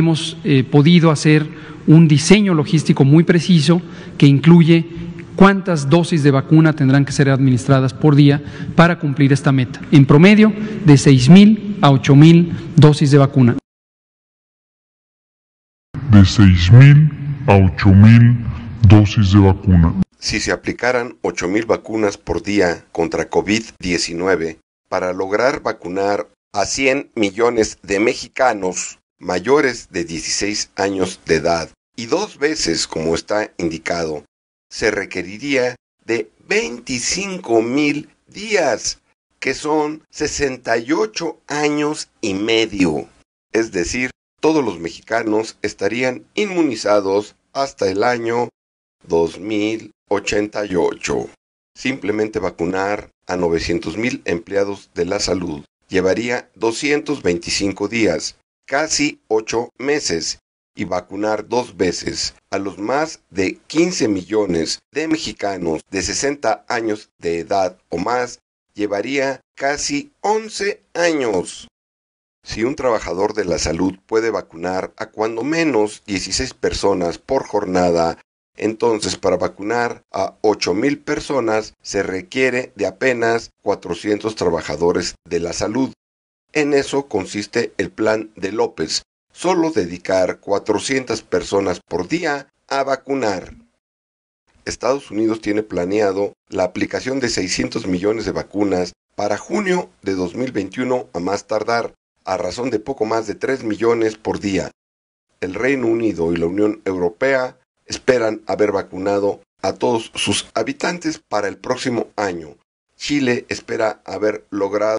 hemos eh, podido hacer un diseño logístico muy preciso que incluye cuántas dosis de vacuna tendrán que ser administradas por día para cumplir esta meta, en promedio de 6.000 a 8.000 dosis de vacuna. De 6.000 a 8.000 dosis de vacuna. Si se aplicaran 8.000 vacunas por día contra COVID-19 para lograr vacunar a 100 millones de mexicanos, mayores de 16 años de edad y dos veces como está indicado, se requeriría de 25 mil días, que son 68 años y medio. Es decir, todos los mexicanos estarían inmunizados hasta el año 2088. Simplemente vacunar a 900 mil empleados de la salud llevaría 225 días casi ocho meses y vacunar dos veces a los más de 15 millones de mexicanos de 60 años de edad o más llevaría casi 11 años. Si un trabajador de la salud puede vacunar a cuando menos 16 personas por jornada, entonces para vacunar a 8.000 personas se requiere de apenas 400 trabajadores de la salud en eso consiste el plan de López, solo dedicar 400 personas por día a vacunar. Estados Unidos tiene planeado la aplicación de 600 millones de vacunas para junio de 2021 a más tardar, a razón de poco más de 3 millones por día. El Reino Unido y la Unión Europea esperan haber vacunado a todos sus habitantes para el próximo año. Chile espera haber logrado